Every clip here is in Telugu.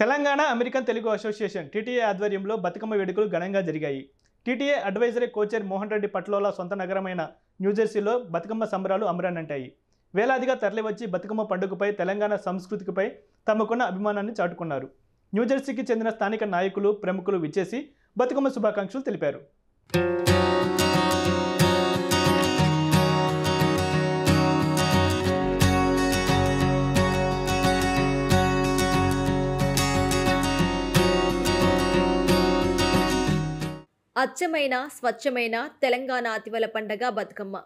Telangana American Telugu association TTA ఆధ్వర్యంలో బతుకమ్మ వేడుకలు ఘనంగా జరిగాయి TTA advisory co-chair Mohan Reddy Patlola సొంత నగరమైన న్యూజెర్సీలో బతుకమ్మ సంబరాలు అమరానంటాయి వేలాదిగా తరలివచ్చి బతుకమ్మ పండుగపై తెలంగాణ సంస్కృతికిపై తమకున్న అభిమానాన్ని చాటుకున్నారు న్యూజెర్సీకి చెందిన స్థానిక నాయకులు ప్రముఖులు విచ్చేసి బతుకమ్మ శుభాకాంక్షలు తెలిపారు అచ్చమైన స్వచ్ఛమైన తెలంగాణ అతివల పండగ బతుకమ్మ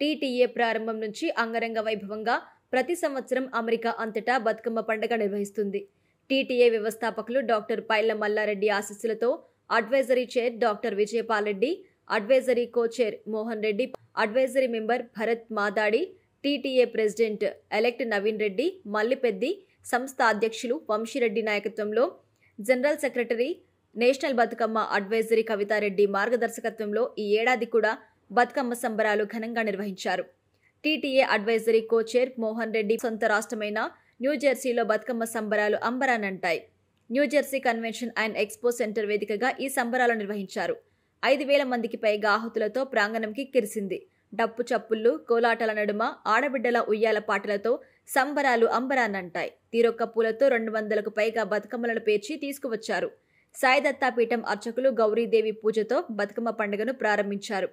టీటీఏ ప్రారంభం నుంచి అంగరంగ వైభవంగా ప్రతి సంవత్సరం అమెరికా అంతటా బతుకమ్మ పండగ నిర్వహిస్తుంది టీటీఏ వ్యవస్థాపకులు డాక్టర్ పైల మల్లారెడ్డి ఆశస్సులతో advisory chair doctor Vijayapalreddy advisory co chair Mohan Reddy advisory member Bharat Madadi TTA president elect Naveen Reddy Mallipeddi సంస్థ అధ్యక్షులు వంశీరెడ్డి నాయకత్వంలో general secretary national Bathukamma advisory Kavithareddy మార్గదర్శకత్వంలో ఈ ఏడాది కూడా బతుకమ్మ సంబరాలు ఘనంగా నిర్వహించారు TTA advisory chair Mohan Reddy సొంత రాష్ట్రమైన న్యూజెర్సీలో బతుకమ్మ సంబరాలు అంబరానంటాయి New Jersey convention and expo centre వేదికగా ఈ సంబరాలు నిర్వహించారు ఐదు వేల మందికి పైగా ఆహుతులతో ప్రాంగణంకి కిరిసింది డప్పు చప్పుళ్ళు కోలాటాల నడుమ ఆడబిడ్డల ఉయ్యాల పాటలతో సంబరాలు అంబరానంటాయి తీరొక్క పూలతో రెండు వందలకు పైగా బతుకమ్మలను పేర్చి తీసుకువచ్చారు సాయిదత్తాపీఠం అర్చకులు గౌరీదేవి పూజతో బతుకమ్మ పండుగను ప్రారంభించారు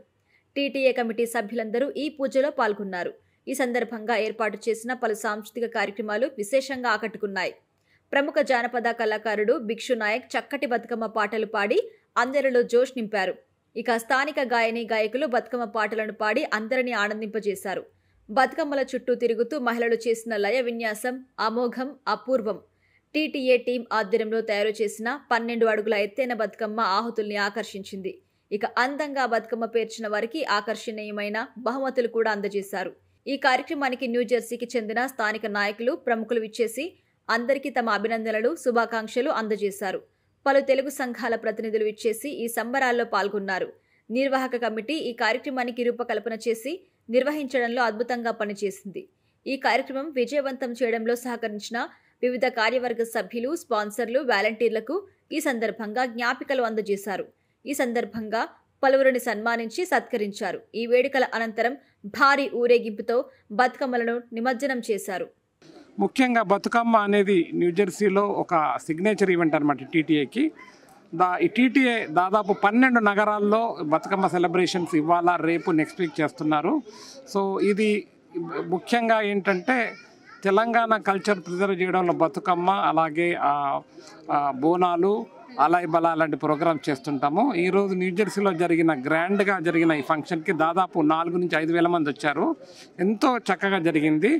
టీటీఏ కమిటీ సభ్యులందరూ ఈ పూజలో పాల్గొన్నారు ఈ సందర్భంగా ఏర్పాటు చేసిన పలు సాంస్కృతిక కార్యక్రమాలు విశేషంగా ఆకట్టుకున్నాయి ప్రముఖ జానపద కళాకారుడు భిక్షు నాయక్ చక్కటి బతుకమ్మ పాటలు పాడి అందరిలో జోష్ నింపారు ఇక స్థానిక గాయని గాయకులు బతుకమ్మ పాటలను పాడి అందరినీ ఆనందింపజేశారు బతుకమ్మల చుట్టూ తిరుగుతూ మహిళలు చేసిన లయ విన్యాసం అమోఘం అపూర్వం టీటీఏ టీం ఆధ్వర్యంలో తయారు చేసిన పన్నెండు అడుగుల ఎత్తైన బతుకమ్మ ఆహుతుల్ని ఆకర్షించింది ఇక అందంగా బతుకమ్మ పేర్చిన వారికి ఆకర్షణీయమైన బహుమతులు కూడా అందజేశారు ఈ కార్యక్రమానికి న్యూజెర్సీకి చెందిన స్థానిక నాయకులు ప్రముఖులు ఇచ్చేసి అందరికీ తమ అభినందనలు శుభాకాంక్షలు అందజేశారు పలు తెలుగు సంఘాల ప్రతినిధులు ఇచ్చేసి ఈ సంబరాల్లో పాల్గొన్నారు నిర్వాహక కమిటీ ఈ కార్యక్రమానికి రూపకల్పన చేసి నిర్వహించడంలో అద్భుతంగా పనిచేసింది ఈ కార్యక్రమం విజయవంతం చేయడంలో సహకరించిన వివిధ కార్యవర్గ సభ్యులు స్పాన్సర్లు వాలంటీర్లకు ఈ సందర్భంగా జ్ఞాపికలు అందజేశారు ఈ సందర్భంగా పలువురిని సన్మానించి సత్కరించారు ఈ వేడుకల అనంతరం భారీ ఊరేగింపుతో బతుకమ్మలను నిమజ్జనం చేశారు ముఖ్యంగా బతుకమ్మ అనేది న్యూజెర్సీలో ఒక సిగ్నేచర్ ఈవెంట్ అనమాట టీటీఏకి దా ఈ టీటీఏ దాదాపు పన్నెండు నగరాల్లో బతుకమ్మ సెలబ్రేషన్స్ ఇవ్వాలా రేపు నెక్స్ట్ వీక్ చేస్తున్నారు సో ఇది ముఖ్యంగా ఏంటంటే తెలంగాణ కల్చర్ ప్రిజర్వ్ చేయడంలో బతుకమ్మ అలాగే బోనాలు అలా బలా అలాంటి ప్రోగ్రామ్ చేస్తుంటాము ఈరోజు న్యూజెర్సీలో జరిగిన గ్రాండ్గా జరిగిన ఈ ఫంక్షన్కి దాదాపు నాలుగు నుంచి ఐదు వేల మంది వచ్చారు ఎంతో చక్కగా జరిగింది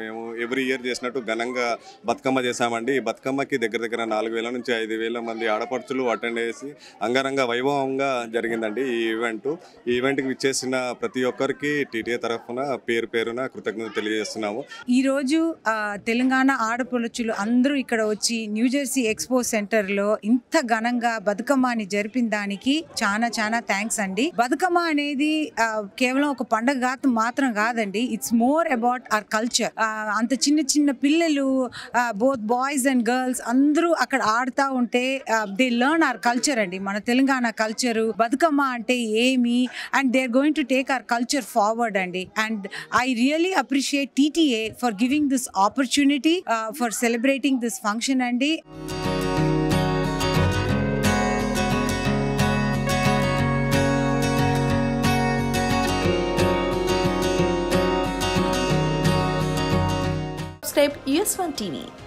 మేము ఎవ్రీ ఇయర్ చేసినట్టు ఘనంగా బతుకమ్మ చేసామండి ఈ బతుకమ్మకి దగ్గర దగ్గర నాలుగు వేల నుంచి ఐదు వేల మంది ఆడపడుచులు అటెండ్ చేసి అంగరంగ వైభవంగా జరిగిందండి ఈ ఈవెంట్ ఈ ఈవెంట్కి విచ్చేసిన ప్రతి ఒక్కరికి టీటీఏ తరఫున పేరు పేరున కృతజ్ఞత తెలియజేస్తున్నాము ఈరోజు తెలంగాణ ఆడపడుచులు అందరూ ఇక్కడ వచ్చి న్యూజెర్సీ ఎక్స్పో సెంటర్లో ఇంత ఘనంగా బతుకమ్మని జరిపిన దానికి చాలా చాలా థ్యాంక్స్ అండి బతుకమ్మ అనేది కేవలం ఒక పండగ మాత్రం కాదండి it's more about our culture అంత చిన్న చిన్న పిల్లలు బోత్ బాయ్స్ అండ్ గర్ల్స్ అందరూ అక్కడ ఆడుతూ ఉంటే దే లర్న్ అవర్ కల్చర్ అండి మన తెలంగాణ కల్చరు బతుకమ్మ అంటే ఏమి and they are going to take our culture forward అండి and I really appreciate TTA for giving this opportunity for celebrating this function అండి subscribe US One TV.